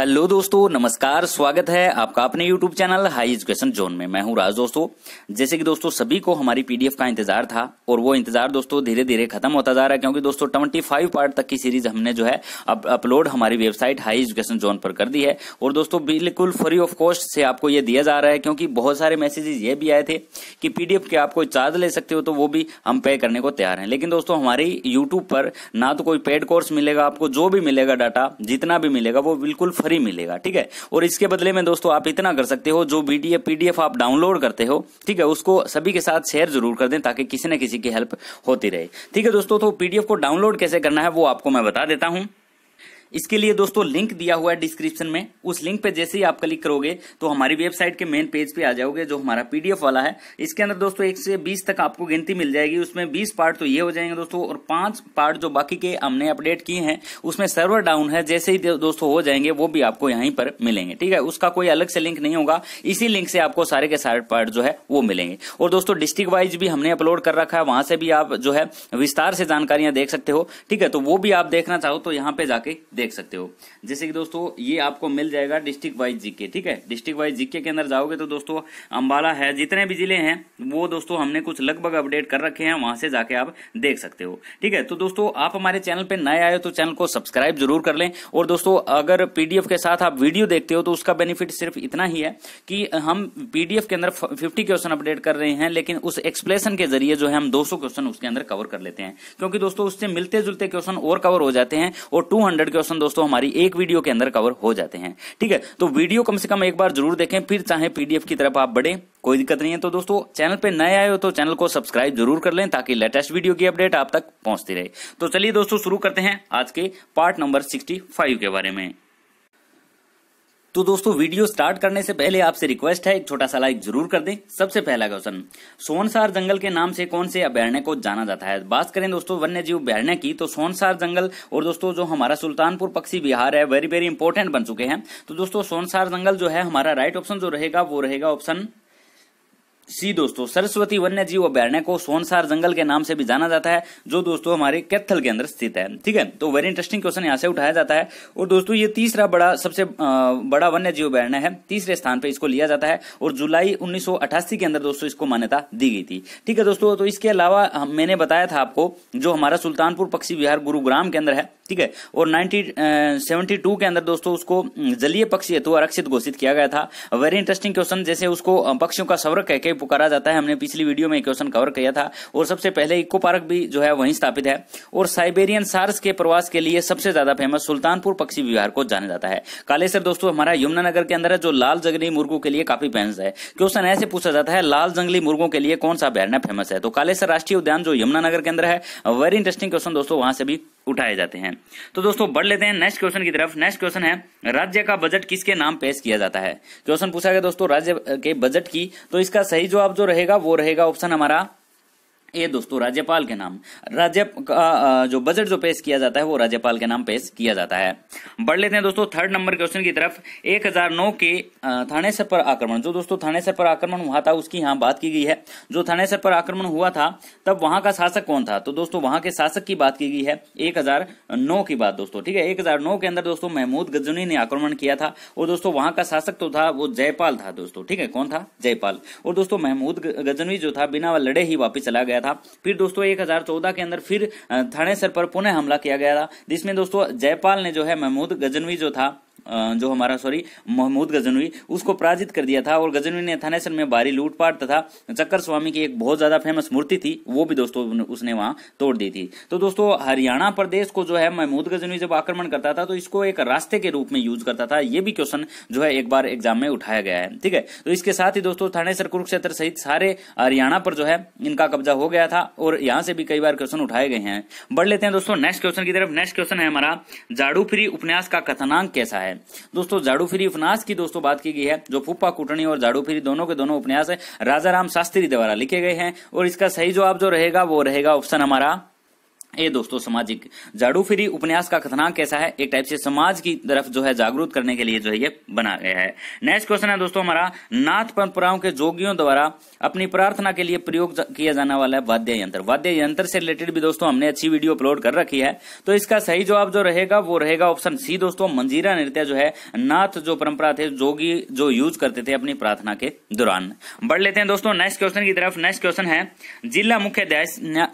hello दोस्तों नमस्कार स्वागत है आपका अपने YouTube channel high education zone में मैं हूं राज दोस्तों जैसे कि दोस्तों सभी को हमारी पीडीएफ का इंतजार था और वो इंतजार दोस्तों धीरे धीरे खत्म होता जा रहा है क्योंकि दोस्तों फाइव पार्ट तक की सीरीज हमने जो है अब अपलोड हमारी वेबसाइट हाई एजुकेशन जोन पर कर दी है और दोस्तों बिल्कुल फ्री ऑफ कॉस्ट से आपको ये दिया जा रहा है क्योंकि बहुत सारे मैसेजेज ये भी आए थे कि पीडीएफ के आप कोई चार्ज ले सकते हो तो वो भी हम पे करने को तैयार है लेकिन दोस्तों हमारी यूट्यूब पर ना तो कोई पेड कोर्स मिलेगा आपको जो भी मिलेगा डाटा जितना भी मिलेगा वो बिल्कुल फ्री फ्री मिलेगा ठीक है और इसके बदले में दोस्तों आप इतना कर सकते हो जो बीडीएफ पीडीएफ आप डाउनलोड करते हो ठीक है उसको सभी के साथ शेयर जरूर कर दें ताकि किसी न किसी की हेल्प होती रहे ठीक है दोस्तों तो पीडीएफ को डाउनलोड कैसे करना है वो आपको मैं बता देता हूं इसके लिए दोस्तों लिंक दिया हुआ है डिस्क्रिप्शन में उस लिंक पे जैसे ही आप क्लिक करोगे तो हमारी वेबसाइट के मेन पेज पे आ जाओगे जो हमारा पीडीएफ वाला है इसके अंदर दोस्तों एक से बीस तक आपको गिनती मिल जाएगी उसमें बीस पार्ट तो ये हो जाएंगे दोस्तों और पांच पार्ट जो बाकी के हमने अपडेट किए हैं उसमें सर्वर डाउन है जैसे ही दोस्तों हो जाएंगे वो भी आपको यहीं पर मिलेंगे ठीक है उसका कोई अलग से लिंक नहीं होगा इसी लिंक से आपको सारे के सारे पार्ट जो है वो मिलेंगे और दोस्तों डिस्ट्रिक्ट वाइज भी हमने अपलोड कर रखा है वहां से भी आप जो है विस्तार से जानकारियां देख सकते हो ठीक है तो वो भी आप देखना चाहो तो यहाँ पे जाके देख सकते हो जैसे कि दोस्तों ये आपको मिल जाएगा डिस्ट्रिक्ट वाइज जीके ठीक है डिस्ट्रिक्ट वाइज जीके के अंदर जाओगे तो दोस्तों अंबाला है जितने भी जिले हैं वो दोस्तों हमने कुछ लगभग अपडेट कर रखे हैं वहां से जाके आप देख सकते हो ठीक है तो दोस्तों आप हमारे चैनल पर नए आए तो चैनल को सब्सक्राइब जरूर कर लें और दोस्तों अगर पीडीएफ के साथ आप वीडियो देखते हो तो उसका बेनिफिट सिर्फ इतना ही है कि हम पीडीएफ के अंदर फिफ्टी क्वेश्चन अपडेट कर रहे हैं लेकिन उस एक्सप्लेन के जरिए जो है हम दो क्वेश्चन उसके अंदर कवर कर लेते हैं क्योंकि दोस्तों उससे मिलते जुलते क्वेश्चन और कवर हो जाते हैं और 200 क्वेश्चन क्वेश्चन दोस्तों हमारी एक वीडियो के अंदर कवर हो जाते हैं ठीक है तो वीडियो कम से कम एक बार जरूर देखें फिर चाहे पीडीएफ की तरफ आप बढ़े कोई दिक्कत नहीं है तो दोस्तों चैनल पे नए आए हो तो चैनल को सब्सक्राइब जरूर कर लें ताकि लेटेस्ट वीडियो की अपडेट आप तक पहुंचती रहे तो चलिए दोस्तों शुरू करते हैं आज के पार्ट नंबर सिक्सटी के बारे में तो दोस्तों वीडियो स्टार्ट करने से पहले आपसे रिक्वेस्ट है एक छोटा सा लाइक जरूर कर दें सबसे पहला क्वेश्चन सोनसार जंगल के नाम से कौन से अभ्यारण्य को जाना जाता है बात करें दोस्तों वन्य जीव अभ्यारण्य की तो सोनसार जंगल और दोस्तों जो हमारा सुल्तानपुर पक्षी बिहार है वेरी वेरी इंपॉर्टेंट बन चुके हैं तो दोस्तों सोनसार जंगल जो है हमारा राइट ऑप्शन जो रहेगा वो रहेगा ऑप्शन सी दोस्तों सरस्वती वन्य जीव अभ्यारण्य को सोनसार जंगल के नाम से भी जाना जाता है जो दोस्तों हमारे कैथल के अंदर स्थित है ठीक है तो वेरी इंटरेस्टिंग क्वेश्चन यहाँ से उठाया जाता है और दोस्तों ये तीसरा बड़ा सबसे बड़ा वन्य जीव अभ्यारण्य है तीसरे स्थान पर इसको लिया जाता है और जुलाई उन्नीस के अंदर दोस्तों इसको मान्यता दी गई थी ठीक है दोस्तों तो इसके अलावा मैंने बताया था आपको जो हमारा सुल्तानपुर पक्षी विहार गुरुग्राम के अंदर है ठीक है और नाइनटीन सेवेंटी टू के अंदर दोस्तों उसको जलीय पक्षी हेतु आरक्षित घोषित किया गया था वेरी इंटरेस्टिंग क्वेश्चन जैसे उसको पक्षियों का कह के पुकारा जाता है हमने पिछली वीडियो में क्वेश्चन कवर किया था और सबसे पहले इको पार्क भी जो है वहीं स्थापित है और साइबेरियन सार्स के प्रवास के लिए सबसे ज्यादा फेमस सुल्तानपुर पक्षी विहार को जाना जाता है कालेसर दोस्तों हमारा यमुनानगर के अंदर है जो लाल जंगली मुर्गों के लिए काफी फेमस है क्वेश्चन ऐसे पूछा जाता है लाल जंगली मुर्गों के लिए कौन सा अभ्यारण्य फेमस है तो कालेसर राष्ट्रीय उद्यान जो यमुनानगर के अंदर है वेरी इंटरेस्टिंग क्वेश्चन दोस्तों वहां से भी उठाए जाते हैं तो दोस्तों बढ़ लेते हैं नेक्स्ट क्वेश्चन की तरफ नेक्स्ट क्वेश्चन है राज्य का बजट किसके नाम पेश किया जाता है क्वेश्चन पूछा गया दोस्तों राज्य के बजट की तो इसका सही जवाब जो रहेगा वो रहेगा ऑप्शन हमारा ये दोस्तों राज्यपाल के नाम राज्य का जो बजट जो पेश किया जाता है वो राज्यपाल के नाम पेश किया जाता है बढ़ लेते हैं दोस्तों थर्ड नंबर क्वेश्चन की तरफ 1009 के थाने पर आक्रमण जो दोस्तों थाने पर आक्रमण हुआ था उसकी यहाँ बात की गई है जो थाने पर आक्रमण हुआ था तब वहां का शासक कौन था तो दोस्तों वहां के शासक की बात की गई है एक की बात दोस्तों ठीक है एक के अंदर दोस्तों महमूद गजनी ने आक्रमण किया था और दोस्तों वहां का शासक तो था वो जयपाल था दोस्तों ठीक है कौन था जयपाल और दोस्तों महमूद गजनवी जो था बिना लड़े ही वापिस चला गया गया था फिर दोस्तों चौदह के अंदर फिर थानेसर पर पुनः हमला किया गया था जिसमें दोस्तों जयपाल ने जो है महमूद गजनवी जो था जो हमारा सॉरी महमूद गजनवी उसको पराजित कर दिया था और गजनवी ने थानेसर में भारी लूटपाट तथा चक्कर स्वामी की एक बहुत ज्यादा फेमस मूर्ति थी वो भी दोस्तों उसने वहां तोड़ दी थी तो दोस्तों हरियाणा प्रदेश को जो है महमूद गजनवी जब आक्रमण करता था तो इसको एक रास्ते के रूप में यूज करता था ये भी क्वेश्चन जो है एक बार एग्जाम में उठाया गया है ठीक है तो इसके साथ ही दोस्तों थानेसर कुरुक्षेत्र सहित सारे हरियाणा पर जो है इनका कब्जा हो गया था और यहां से भी कई बार क्वेश्चन उठाए गए हैं बढ़ लेते हैं दोस्तों नेक्स्ट क्वेश्चन की तरफ नेक्स्ट क्वेश्चन है हमारा झाड़ू फ्री उपन्यास का कथनांक कैसा है है दोस्तों झाड़ू फ्री उपन्यास की दोस्तों बात की गई है जो फूफा कुटनी और झाड़ू फ्री दोनों के दोनों उपन्यास राजा राम शास्त्री द्वारा लिखे गए हैं और इसका सही जवाब जो रहेगा वो रहेगा ऑप्शन हमारा ये दोस्तों सामाजिक झाड़ू फिरी उपन्यास का खतनाक कैसा है एक टाइप से समाज की तरफ जो है जागरूक करने के लिए जो है ये बना गया है नेक्स्ट क्वेश्चन है दोस्तों हमारा नाथ परंपराओं के जोगियों द्वारा अपनी प्रार्थना के लिए प्रयोग किया जाने वाला है वाद्य यंत्र वाद्य यंत्र से रिलेटेड भी दोस्तों हमने अच्छी वीडियो अपलोड कर रखी है तो इसका सही जवाब जो रहेगा वो रहेगा ऑप्शन सी दोस्तों मंजीरा नृत्य जो है नाथ जो परंपरा थे जोगी जो यूज करते थे अपनी प्रार्थना के दौरान बढ़ लेते हैं दोस्तों नेक्स्ट क्वेश्चन की तरफ नेक्स्ट क्वेश्चन है जिला मुख्य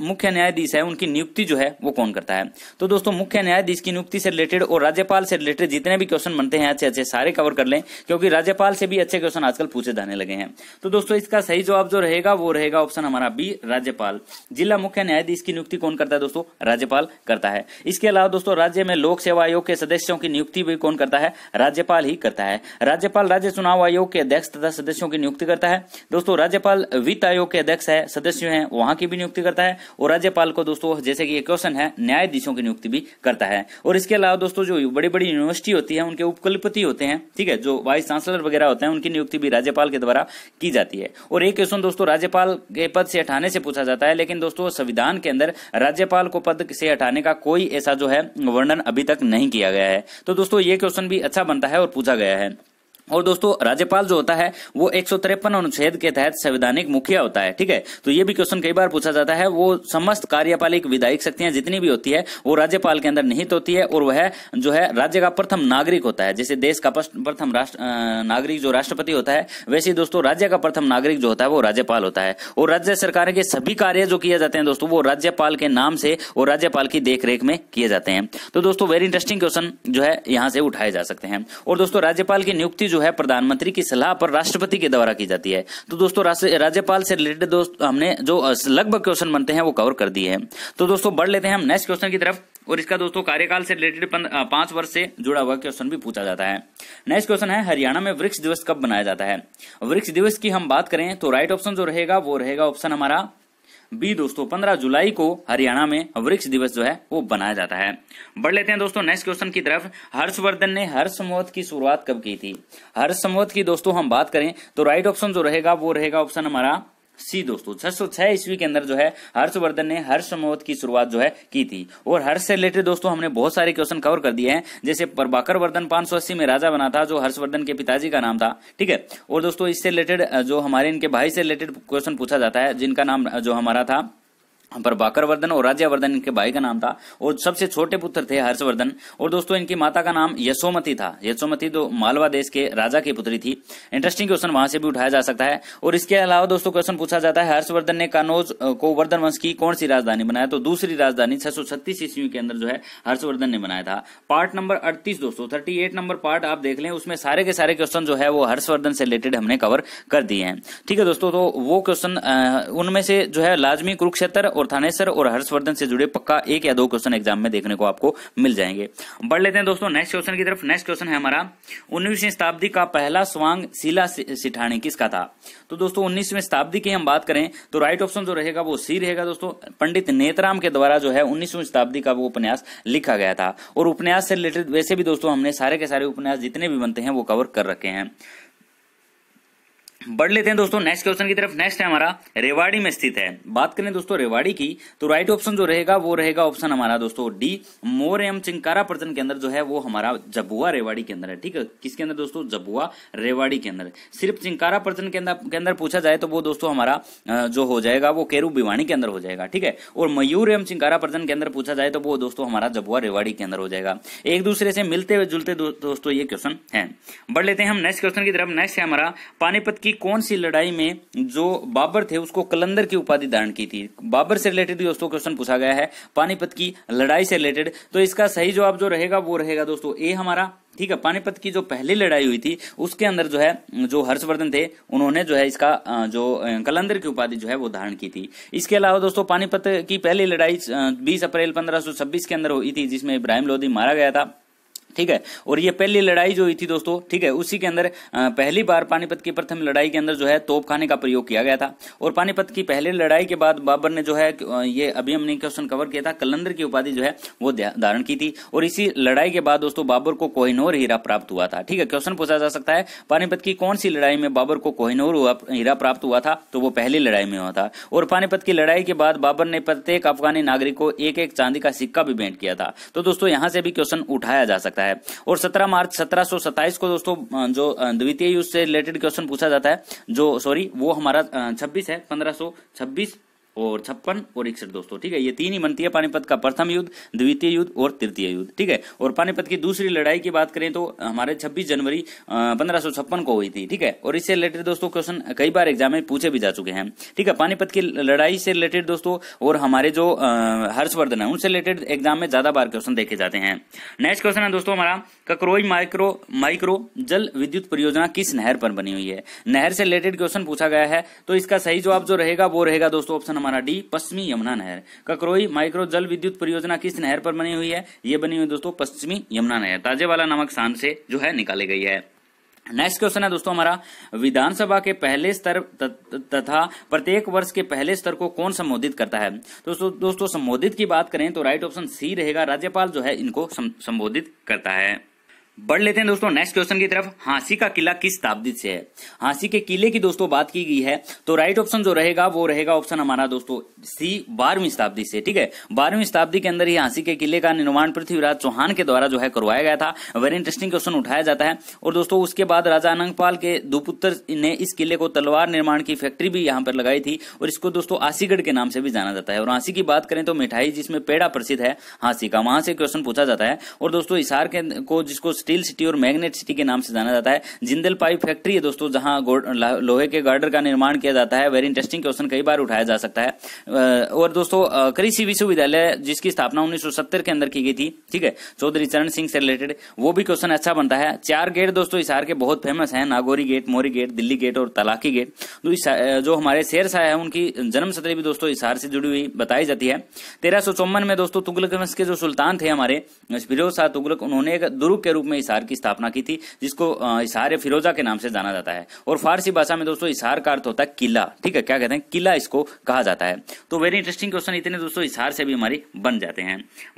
मुख्य न्यायाधीश है उनकी नियुक्ति जो है वो कौन करता है तो दोस्तों मुख्य न्यायाधीश की नियुक्ति से रिलेटेड और राज्यपाल से रिलेटेड जितने भी क्वेश्चन बनते हैं अच्छे अच्छे सारे कवर कर लें क्योंकि राज्यपाल से भी अच्छे क्वेश्चन आजकल पूछे जाने लगे हैं तो दोस्तों इसका सही जवाब जो रहेगा वो रहेगा ऑप्शन हमारा बी राज्यपाल जिला मुख्य न्यायाधीश की नियुक्ति कौन करता है दोस्तों राज्यपाल करता है इसके अलावा दोस्तों राज्य में लोक सेवा आयोग के सदस्यों की नियुक्ति भी कौन करता है राज्यपाल ही करता है राज्यपाल राज्य चुनाव आयोग के अध्यक्ष तथा सदस्यों की नियुक्ति करता है दोस्तों राज्यपाल वित्त आयोग के अध्यक्ष है सदस्य है वहां की भी नियुक्ति करता है और राज्यपाल को दोस्तों जैसे कि ये क्वेश्चन है न्यायाधीशों की नियुक्ति भी करता है और इसके अलावा दोस्तों जो बड़ी बड़ी यूनिवर्सिटी होती है उनके उपकुलपति होते हैं ठीक है जो वाइस चांसलर वगैरह होते हैं उनकी नियुक्ति भी राज्यपाल के द्वारा की जाती है और एक क्वेश्चन दोस्तों राज्यपाल के पद से हटाने से पूछा जाता है लेकिन दोस्तों संविधान के अंदर राज्यपाल को पद से हटाने का कोई ऐसा जो है वर्णन अभी तक नहीं किया गया है तो दोस्तों ये क्वेश्चन भी अच्छा बनता है और पूछा गया है और दोस्तों राज्यपाल जो होता है वो एक अनुच्छेद के तहत संवैधानिक मुखिया होता है ठीक है तो ये भी क्वेश्चन कई बार पूछा जाता है वो समस्त कार्यपालिक विधायक शक्तियां जितनी भी होती है वो राज्यपाल के अंदर निहित होती है और वह जो है राज्य का प्रथम नागरिक होता है जैसे देश का प्रथम राष्ट्र नागरिक जो राष्ट्रपति होता है वैसे दोस्तों राज्य का प्रथम नागरिक जो होता है वो राज्यपाल होता है और राज्य सरकार के सभी कार्य जो किए जाते हैं दोस्तों वो राज्यपाल के नाम से और राज्यपाल की देखरेख में किए जाते हैं तो दोस्तों वेरी इंटरेस्टिंग क्वेश्चन जो है यहाँ से उठाए जा सकते हैं और दोस्तों राज्यपाल की नियुक्ति जो है प्रधानमंत्री की सलाह पर राष्ट्रपति के द्वारा की जाती है तो दोस्तों राज्यपाल से रिलेटेड दोस्त हमने जो लगभग क्वेश्चन बनते हैं वो कवर कर दिए हैं तो दोस्तों बढ़ लेते हैं हम नेक्स्ट क्वेश्चन की तरफ और इसका दोस्तों कार्यकाल से रिलेटेड पांच वर्ष से जुड़ा हुआ क्वेश्चन भी पूछा जाता है नेक्स्ट क्वेश्चन है हरियाणा में वृक्ष दिवस कब मनाया जाता है वृक्ष दिवस की हम बात करें तो राइट ऑप्शन जो रहेगा वो रहेगा ऑप्शन हमारा बी दोस्तों पंद्रह जुलाई को हरियाणा में वृक्ष दिवस जो है वो बनाया जाता है बढ़ लेते हैं दोस्तों नेक्स्ट क्वेश्चन की तरफ हर्षवर्धन ने हर्ष मोहत की शुरुआत कब की थी हर्ष मोहत की दोस्तों हम बात करें तो राइट ऑप्शन जो रहेगा वो रहेगा ऑप्शन हमारा सी दोस्तों छह सौ छह ईस्वी के अंदर जो है हर्षवर्धन ने हर्ष महोत्सव की शुरुआत जो है की थी और हर्ष से रिलेटेड दोस्तों हमने बहुत सारे क्वेश्चन कवर कर दिए हैं जैसे प्रभाकर वर्धन पांच सौ अस्सी में राजा बना था जो हर्षवर्धन के पिताजी का नाम था ठीक है और दोस्तों इससे रिलेटेड जो हमारे इनके भाई से रिलेटेड क्वेश्चन पूछा जाता है जिनका नाम जो हमारा था पर बाकरवर्धन और राज्यवर्धन इनके भाई का नाम था और सबसे छोटे पुत्र थे हर्षवर्धन और दोस्तों इनकी माता का नाम यशोमती था यशोमती तो मालवा देश के राजा की पुत्री थी इंटरेस्टिंग क्वेश्चन वहां से भी उठाया जा सकता है और इसके अलावा दोस्तों क्वेश्चन पूछा जाता है हर्षवर्धन ने कानोज को वर्धन वंश की कौन सी राजधानी बनाया तो दूसरी राजधानी छह सौ ईस्वी के अंदर जो है हर्षवर्धन ने बनाया था पार्ट नंबर अड़तीस दोस्तों थर्टी नंबर पार्ट आप देख लें उसमें सारे के सारे क्वेश्चन जो है वो हर्षवर्धन से रिलेटेड हमने कवर कर दिए हैं ठीक है दोस्तों तो वो क्वेश्चन उनमें से जो है लाजमी कुरुक्षेत्र और थानेसर और हर्षवर्धन से जुड़े पक्का एक या दो क्वेश्चन एग्जाम में देखने को आपको मिल जाएंगे बढ़ लेते हैं दोस्तों नेक्स्ट क्वेश्चन की तरफ नेक्स्ट क्वेश्चन है हमारा उन्नीसवीं शताब्दी का पहला स्वांग शिला सिठाणी किसका था तो दोस्तों उन्नीसवीं शताब्दी की हम बात करें तो राइट ऑप्शन जो रहेगा वो सी रहेगा दोस्तों पंडित नेतराम के द्वारा जो है उन्नीसवीं शताब्दी का वो उपन्यास लिखा गया था और उपन्यास से रिलेटेड वैसे भी दोस्तों हमने सारे के सारे उपन्यास जितने भी बनते हैं वो कवर कर रखे हैं बढ़ लेते हैं दोस्तों नेक्स्ट क्वेश्चन की तरफ नेक्स्ट है हमारा रेवाड़ी में स्थित है बात करें दोस्तों रेवाड़ी की तो राइट ऑप्शन जो रहेगा वो रहेगा ऑप्शन हमारा दोस्तों डी मोर एम चिंकारा प्रचन के अंदर जो है वो हमारा जबुआ रेवाड़ी के अंदर है ठीक है किसके अंदर दोस्तों जबुआ रेवाड़ी के अंदर सिर्फ चिंकारा प्रचन के अंदर के अंदर पूछा जाए तो वो दोस्तों हमारा जो हो जाएगा वो केरू भिवाणी के अंदर हो जाएगा ठीक है और मयूर एम चिंकारा प्रचन के अंदर पूछा जाए तो वो दोस्तों हमारा जबुआ रेवाड़ी के अंदर हो जाएगा एक दूसरे से मिलते हुए जुलते दोस्तों ये क्वेश्चन है बढ़ लेते हैं हम नेक्स्ट क्वेश्चन की तरफ नेक्स्ट है हमारा पानीपत की कौन सी लड़ाई में जो बाबर थे उसको कलंदर की उपाधि धारण की थी बाबर से रिलेटेड दोस्तों क्वेश्चन पूछा गया है पानीपत की लड़ाई से रिलेटेड तो इसका सही जवाब जो रहेगा वो रहेगा दोस्तों ए हमारा ठीक है पानीपत की जो पहली लड़ाई हुई थी उसके अंदर जो है जो हर्षवर्धन थे उन्होंने जो है इसका जो कलंदर की उपाधि जो है वो धारण की थी इसके अलावा दोस्तों पानीपत की पहली लड़ाई 20 अप्रैल 1526 के अंदर हुई थी जिसमें इब्राहिम लोधी मारा गया था ठीक है और ये पहली लड़ाई जो हुई थी दोस्तों ठीक है उसी के अंदर पहली बार पानीपत की प्रथम लड़ाई के अंदर जो है तोपखाने का प्रयोग किया गया था और पानीपत की पहले लड़ाई के बाद बाबर ने जो है ये अभी हमने क्वेश्चन कवर किया था कलंदर की उपाधि जो है वो धारण की थी और इसी लड़ाई के बाद दोस्तों बाबर को कोहिनोर हीरा प्राप्त हुआ था ठीक है क्वेश्चन पूछा जा सकता है पानीपत की कौन सी लड़ाई में बाबर को कोहिनोर हीरा प्राप्त हुआ था तो वो पहली लड़ाई में हुआ था और पानीपत की लड़ाई के बाद बाबर ने प्रत्येक अफगानी नागरिक को एक एक चांदी का सिक्का भी भेंट किया था तो दोस्तों यहां से भी क्वेश्चन उठाया जा सकता है है और सत्रह मार्च सत्रह को दोस्तों जो द्वितीय युद्ध से रिलेटेड क्वेश्चन पूछा जाता है जो सॉरी वो हमारा छब्बीस है पंद्रह और छप्पन और इकसठ दोस्तों ठीक है ये तीन ही बनती है पानीपत का प्रथम युद्ध द्वितीय युद्ध और तृतीय युद्ध ठीक है और पानीपत की दूसरी लड़ाई की बात करें तो हमारे 26 जनवरी पंद्रह को हुई थी ठीक है और इससे रिलेटेड दोस्तों क्वेश्चन कई बार एग्जाम में पूछे भी जा चुके हैं ठीक है पानीपत की लड़ाई से रिलेटेड दोस्तों और हमारे जो हर्षवर्धन है उनसे रिलेटेड एग्जाम में ज्यादा बार क्वेश्चन देखे जाते हैं नेक्स्ट क्वेश्चन है दोस्तों हमारा ककरोई माइक्रो माइक्रो जल विद्युत परियोजना किस नहर पर बनी हुई है नहर से रिलेटेड क्वेश्चन पूछा गया है तो इसका सही जवाब जो रहेगा वो रहेगा दोस्तों ऑप्शन हमारा डी पश्चिमी यमुना नहर ककरोई माइक्रो जल विद्युत परियोजना किस नहर पर बनी हुई है ये बनी हुई दोस्तों पश्चिमी यमुना नहर ताजेवाला नामक शान से जो है निकाली गई है नेक्स्ट क्वेश्चन है दोस्तों हमारा विधानसभा के पहले स्तर तथा प्रत्येक वर्ष के पहले स्तर को कौन संबोधित करता है दोस्तों दोस्तों संबोधित की बात करें तो राइट ऑप्शन सी रहेगा राज्यपाल जो है इनको संबोधित करता है बढ़ लेते हैं दोस्तों नेक्स्ट क्वेश्चन की तरफ हांसी का किला किस ताब्दित से है हांसी के किले की दोस्तों बात की गई है तो राइट ऑप्शन जो रहेगा वो रहेगा ऑप्शन हमारा दोस्तों सी बारहवीं शताब्दी से ठीक है बारहवीं शताब्दी के अंदर ही हांसी के किले का निर्माण पृथ्वीराज चौहान के द्वारा जो है करवाया गया था वेरी इंटरेस्टिंग क्वेश्चन उठाया जाता है और दोस्तों उसके बाद राजा अनंगपाल के दुपुत्र ने इस किले को तलवार निर्माण की फैक्ट्री भी यहाँ पर लगाई थी और इसको दोस्तों आसीगढ़ के नाम से भी जाना जाता है और हांसी की बात करें तो मिठाई जिसमें पेड़ा प्रसिद्ध है हांसी का वहां से क्वेश्चन पूछा जाता है और दोस्तों इशार के को जिसको स्टील सिटी और मैग्नेट सिटी के नाम से जाना जाता है जिंदल पाइप फैक्ट्री है दोस्तों जहां लोहे के गार्डर का निर्माण किया जाता है वेरी इंटरेस्टिंग क्वेश्चन कई बार उठाया जा सकता है और दोस्तों कृषि विश्वविद्यालय जिसकी स्थापना उन्नीस के अंदर की गई थी ठीक है चौधरी चरण सिंह से रिलेटेड वो भी क्वेश्चन अच्छा बनता है चार गेट दोस्तों इशार के बहुत फेमस है Nagori gate Mori gate Delhi gate और तलाकी गेट तो जो हमारे शेर शाह है उनकी जन्म सतह भी दोस्तों हिसार से जुड़ी हुई बताई जाती है तेरह में दोस्तों तुगलक के जो सुल्तान थे हमारे फिरोज शाह तुगलक उन्होंने एक दुर्ग के रूप में में इशार की स्थापना की थी जिसको इशार फिरोजा के नाम से जाना जाता है और फारसी भाषा में दोस्तों इशार का अर्थ होता है किला ठीक है क्या कहते हैं किला इसको कहा जाता है तो वेरी इंटरेस्टिंग क्वेश्चन इतने दोस्तों इशार से भी हमारी बन जाते हैं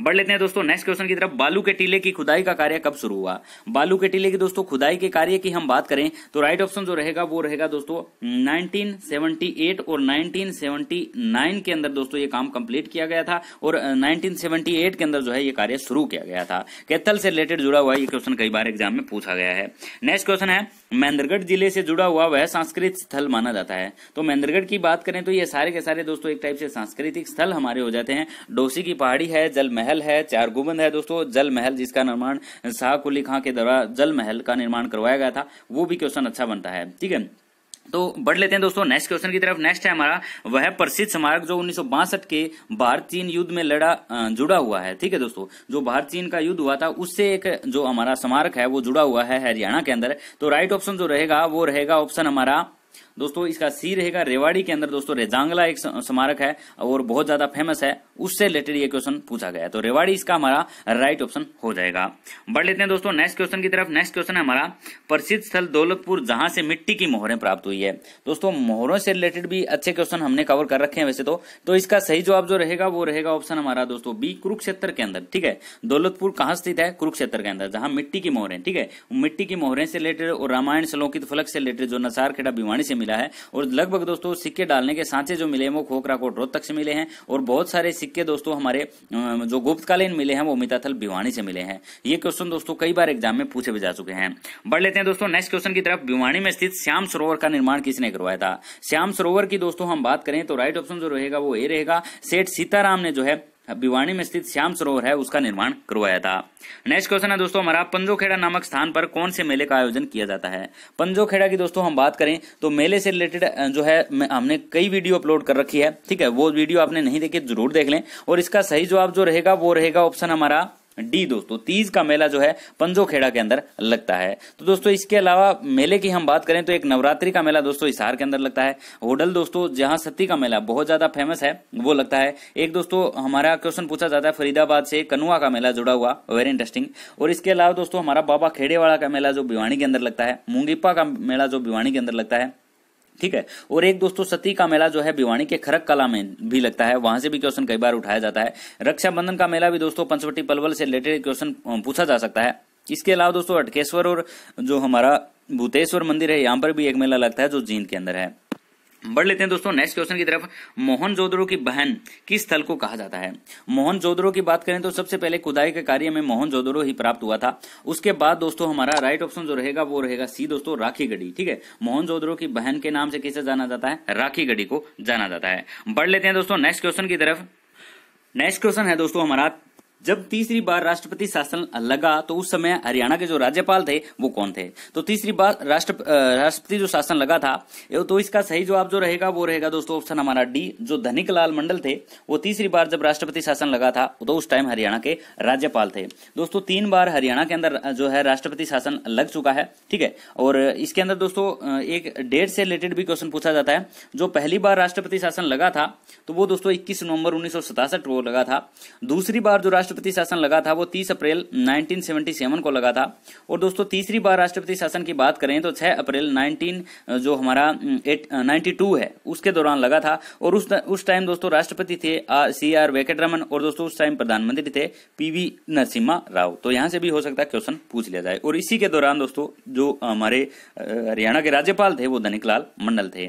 बढ़ लेते हैं दोस्तों नेक्स्ट क्वेश्चन की तरफ बालू के टीले की खुदाई का कार्य कब शुरू हुआ बालू के टीले की दोस्तों खुदाई के कार्य की हम बात करें तो राइट ऑप्शन जो रहेगा वो रहेगा दोस्तों नाइनटीन और नाइनटीन के अंदर दोस्तों ये काम कंप्लीट किया गया था और नाइनटीन के अंदर जो है ये कार्य शुरू किया गया था कैथल से रिलेटेड जुड़ा हुआ ये क्वेश्चन क्वेश्चन कई बार एग्जाम में पूछा गया है नेक्स्ट क्वेश्चन है महेंद्रगढ़ जिले से जुड़ा हुआ वह सांस्कृतिक स्थल माना जाता है तो महेंद्रगढ़ की बात करें तो ये सारे के सारे दोस्तों एक टाइप से सांस्कृतिक स्थल हमारे हो जाते हैं डोसी की पहाड़ी है जल महल है चार गुबंद है दोस्तों जल महल जिसका निर्माण शाह कुली खां के द्वारा जल महल का निर्माण करवाया गया था वो भी क्वेश्चन अच्छा बनता है ठीक है तो बढ़ लेते हैं दोस्तों नेक्स्ट क्वेश्चन की तरफ नेक्स्ट है हमारा वह प्रसिद्ध स्मारक जो उन्नीस के भारत चीन युद्ध में लड़ा जुड़ा हुआ है ठीक है दोस्तों जो भारत चीन का युद्ध हुआ था उससे एक जो हमारा स्मारक है वो जुड़ा हुआ है हरियाणा के अंदर तो राइट ऑप्शन जो रहेगा वो रहेगा ऑप्शन हमारा दोस्तों इसका सी रहेगा रेवाड़ी के अंदर दोस्तों रेजांगला एक स्मारक है और बहुत ज्यादा फेमस है उससे रिलेटेड ये क्वेश्चन पूछा गया तो रेवाड़ी इसका हमारा राइट ऑप्शन हो जाएगा बढ़ लेते हैं दोस्तों नेक्स्ट क्वेश्चन की तरफ नेक्स्ट क्वेश्चन है हमारा प्रसिद्ध स्थल दौलतपुर जहां से मिट्टी की मोहरें प्राप्त हुई है दोस्तों मोहरों से रिलेटेड भी अच्छे क्वेश्चन हमने कवर कर रखे हैं वैसे तो तो इसका सही जवाब जो रहेगा वो रहेगा ऑप्शन हमारा दोस्तों बी कुरुक्षेत्र के अंदर ठीक है दौलतपुर कहां स्थित है कुरुक्षेत्र के अंदर जहां मिट्टी की मोहरें ठीक है मिट्टी की मोहरें से रिलेटेड और रामायण सलोकित फलक से रिलेटेड जो नसार खेड़ा भिवाणी से मिला है और लगभग दोस्तों सिक्के डालने के सांचे जो मिले हैं वो खोखरा कोट रोहतक से मिले हैं और बहुत सारे सिक्के दोस्तों हमारे जो गुप्तकालीन मिले हैं वो मिताथल भिवानी से मिले हैं ये क्वेश्चन दोस्तों कई बार एग्जाम में पूछे भी जा चुके हैं बढ़ लेते हैं दोस्तों नेक्स्ट क्वेश्चन की तरफ भिवानी में स्थित श्याम सरोवर का निर्माण किसने करवाया था श्याम सरोवर की दोस्तों हम बात करें तो राइट ऑप्शन जो रहेगा वो ए रहेगा सेठ सीताराम ने जो है भिवाणी में स्थित श्याम सरोवर है उसका निर्माण करवाया था नेक्स्ट क्वेश्चन है दोस्तों हमारा पंजोखेड़ा नामक स्थान पर कौन से मेले का आयोजन किया जाता है पंजोखेड़ा की दोस्तों हम बात करें तो मेले से रिलेटेड जो है हमने कई वीडियो अपलोड कर रखी है ठीक है वो वीडियो आपने नहीं देखी जरूर देख लें और इसका सही जवाब जो रहेगा वो रहेगा ऑप्शन हमारा डी दोस्तों तीज का मेला जो है पंजोखेड़ा के अंदर लगता है तो दोस्तों इसके अलावा मेले की हम बात करें तो एक नवरात्रि का मेला दोस्तों इसहार के अंदर लगता है होडल दोस्तों जहां सती का मेला बहुत ज्यादा फेमस है वो लगता है एक दोस्तों हमारा क्वेश्चन पूछा जाता है फरीदाबाद से कनुआ का मेला जुड़ा हुआ वेरी इंटरेस्टिंग और इसके अलावा दोस्तों हमारा बाबा खेड़ेवाड़ा का मेला जो भिवाणी के अंदर लगता है मुंगिप्पा का मेला जो भिवाणी के अंदर लगता है ठीक है और एक दोस्तों सती का मेला जो है भिवाणी के खरक कला में भी लगता है वहां से भी क्वेश्चन कई बार उठाया जाता है रक्षाबंधन का मेला भी दोस्तों पंचवटी पलवल से रिलेटेड क्वेश्चन पूछा जा सकता है इसके अलावा दोस्तों अटकेश्वर और जो हमारा भूतेश्वर मंदिर है यहाँ पर भी एक मेला लगता है जो जींद के अंदर है बढ़ लेते हैं दोस्तों नेक्स्ट क्वेश्चन की तरफ मोहन जोदड़ो की बहन किस स्थल को कहा जाता है मोहन जोदड़ो की बात करें तो सबसे पहले खुदाई के कार्य में मोहन जोदड़ो ही प्राप्त हुआ था उसके बाद दोस्तों हमारा राइट ऑप्शन जो रहेगा वो रहेगा सी दोस्तों राखी गढ़ी ठीक है मोहन जोदड़ो की बहन के नाम से किसे जाना जाता है राखी गढ़ी को जाना जाता है बढ़ लेते हैं दोस्तों नेक्स्ट क्वेश्चन की तरफ नेक्स्ट क्वेश्चन है दोस्तों हमारा जब तीसरी बार राष्ट्रपति शासन लगा तो उस समय हरियाणा के जो राज्यपाल थे वो कौन थे तो तीसरी बार राष्ट्र राष्ट्रपति जो शासन लगा था तो इसका सही जवाब जो रहेगा वो रहेगा दोस्तों ऑप्शन हमारा डी जो धनिक लाल मंडल थे वो तीसरी बार जब राष्ट्रपति शासन लगा था तो उस टाइम हरियाणा के राज्यपाल थे दोस्तों तीन बार हरियाणा के अंदर जो है राष्ट्रपति शासन लग चुका है ठीक है और इसके अंदर दोस्तों एक डेट से रिलेटेड भी क्वेश्चन पूछा जाता है जो पहली बार राष्ट्रपति शासन लगा था तो वो दोस्तों इक्कीस नवंबर उन्नीस को लगा था दूसरी बार जो राष्ट्र राष्ट्रपति शासन लगा था वो 30 अप्रैल 1977 को लगा था और दोस्तों तीसरी बार राष्ट्रपति शासन की बात करें तो 6 अप्रैल 19 जो हमारा 92 है उसके दौरान लगा था और उस उस टाइम दोस्तों राष्ट्रपति थे सी आर वेंकट रमन और दोस्तों उस टाइम प्रधानमंत्री थे पीवी नरसिम्हा राव तो यहाँ से भी हो सकता है क्वेश्चन पूछ लिया जाए और इसी के दौरान दोस्तों जो हमारे हरियाणा के राज्यपाल थे वो धनिक मंडल थे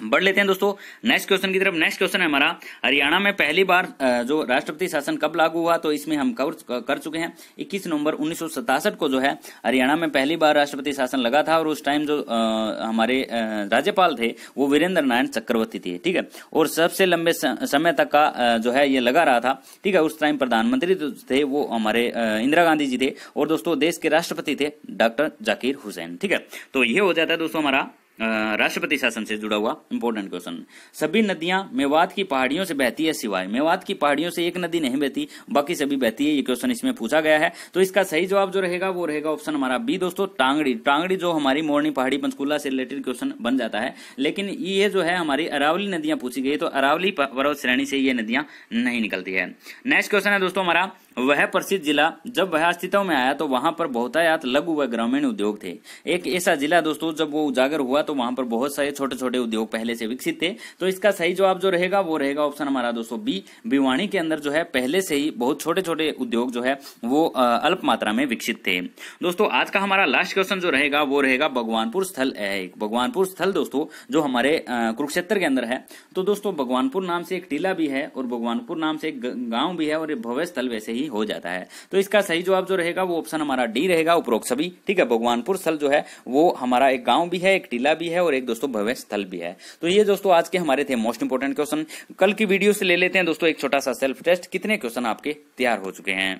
बढ़ लेते हैं दोस्तों नेक्स्ट क्वेश्चन की तरफ नेक्स्ट क्वेश्चन है हमारा हरियाणा में पहली बार जो राष्ट्रपति शासन कब लागू हुआ तो इसमें हम कवर कर चुके हैं 21 नवंबर उन्नीस को जो है हरियाणा में पहली बार राष्ट्रपति शासन लगा था और उस टाइम जो आ, हमारे राज्यपाल थे वो वीरेंद्र नारायण चक्रवर्ती थे ठीक है और सबसे लंबे समय तक का जो है ये लगा रहा था ठीक है उस टाइम प्रधानमंत्री तो थे वो हमारे इंदिरा गांधी जी थे और दोस्तों देश के राष्ट्रपति थे डॉक्टर जाकिर हुसैन ठीक है तो ये हो जाता है दोस्तों हमारा राष्ट्रपति शासन से जुड़ा हुआ इंपॉर्टेंट क्वेश्चन सभी नदियां मेवात की पहाड़ियों से बहती है सिवाय मेवात की पहाड़ियों से एक नदी नहीं बहती बाकी सभी बहती है ये क्वेश्चन इसमें पूछा गया है तो इसका सही जवाब जो रहेगा वो रहेगा ऑप्शन हमारा बी दोस्तों टांगड़ी टांगड़ी जो हमारी मोरनी पहाड़ी पंचकूला से रिलेटेड क्वेश्चन बन जाता है लेकिन ये जो है हमारी अरावली नदियां पूछी गई तो अरावली पर्वत श्रेणी से ये नदियां नहीं निकलती है नेक्स्ट क्वेश्चन है दोस्तों हमारा वह प्रसिद्ध जिला जब वह अस्तित्व में आया तो वहां पर बहुतायात लघु व ग्रामीण उद्योग थे एक ऐसा जिला दोस्तों जब वो उजागर हुआ तो वहां पर बहुत सारे छोटे छोटे उद्योग पहले से विकसित थे तो इसका सही जवाब जो रहेगा वो रहेगा ऑप्शन हमारा दोस्तों बी भिवाणी के अंदर जो है पहले से ही बहुत छोटे छोटे उद्योग जो है वो अल्प मात्रा में विकसित थे दोस्तों आज का हमारा लास्ट क्वेश्चन जो रहेगा वो रहेगा भगवानपुर स्थल भगवानपुर स्थल दोस्तों जो हमारे कुरुक्षेत्र के अंदर है तो दोस्तों भगवानपुर नाम से एक टीला भी है और भगवानपुर नाम से एक गाँव भी है और भव्य स्थल वैसे ही भी हो जाता है तो इसका सही जवाब जो रहेगा वो ऑप्शन हमारा डी रहेगा उपरोक्त सभी ठीक है भगवानपुर स्थल जो है वो हमारा एक गांव भी है एक टीला भी है और एक दोस्तों भव्य स्थल भी है तो ये दोस्तों आज के हमारे थे मोस्ट इंपोर्टेंट क्वेश्चन कल की वीडियो से ले लेते हैं दोस्तों एक छोटा सा सेल्फ टेस्ट कितने क्वेश्चन आपके तैयार हो चुके हैं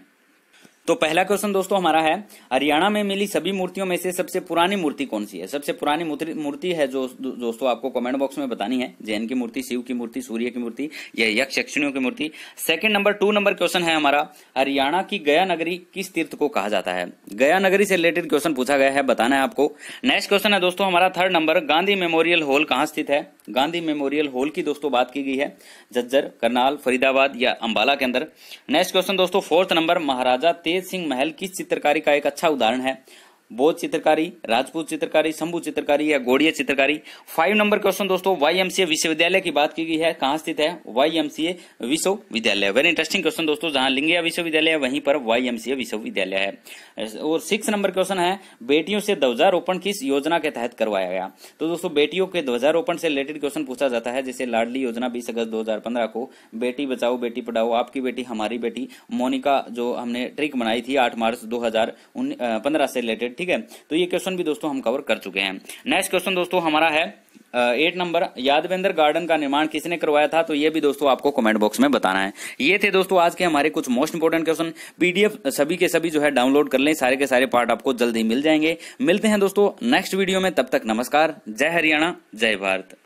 तो पहला क्वेश्चन दोस्तों हमारा है हरियाणा में मिली सभी मूर्तियों में से सबसे पुरानी मूर्ति कौन सी है सबसे पुरानी मूर्ति है जो दोस्तों आपको कमेंट बॉक्स में बतानी है जैन की मूर्ति शिव की मूर्ति सूर्य की मूर्ति या यक्ष यक्षिणियों की मूर्ति second number two number question है हमारा हरियाणा की गया नगरी किस तीर्थ को कहा जाता है गया नगरी से रिलेटेड क्वेश्चन पूछा गया है बताना है आपको नेक्स्ट क्वेश्चन है दोस्तों हमारा third number Gandhi memorial hall कहाँ स्थित है गांधी मेमोरियल हॉल की दोस्तों बात की गई है जज्जर करनाल फरीदाबाद या अंबाला के अंदर नेक्स्ट क्वेश्चन दोस्तों फोर्थ नंबर महाराजा तेज सिंह महल किस चित्रकारी का एक अच्छा उदाहरण है बोध चित्रकारी राजपूत चित्रकारी शंभु चित्रकारी या गोड़िया चित्रकारी फाइव नंबर क्वेश्चन दोस्तों वाईएमसीए विश्वविद्यालय की बात की गई है कहाँ स्थित है वाईएमसीए विश्वविद्यालय वेरी इंटरेस्टिंग क्वेश्चन दोस्तों जहां लिंगिया विश्वविद्यालय है वहीं पर वाईएमसीए विश्वविद्यालय है और सिक्स नंबर क्वेश्चन है बेटियों से ध्वजारोपण किस योजना के तहत करवाया गया तो दोस्तों बेटियों के ध्वजारोपण से रिलेटेड क्वेश्चन पूछा जाता है जैसे लाडली योजना बीस अगस्त दो को बेटी बचाओ बेटी पढ़ाओ आपकी बेटी हमारी बेटी मोनिका जो हमने ट्रिक बनाई थी आठ मार्च दो से रिलेटेड ठीक है तो ये क्वेश्चन भी दोस्तों हम कवर कर चुके हैं नेक्स्ट क्वेश्चन दोस्तों हमारा है एट नंबर यादवेंद्र गार्डन का निर्माण किसने करवाया था तो ये भी दोस्तों आपको कमेंट बॉक्स में बताना है ये थे दोस्तों आज के हमारे कुछ मोस्ट इंपोर्टेंट क्वेश्चन पीडीएफ सभी के सभी जो है डाउनलोड कर लें सारे के सारे पार्ट आपको जल्द ही मिल जाएंगे मिलते हैं दोस्तों नेक्स्ट वीडियो में तब तक नमस्कार जय हरियाणा जय भारत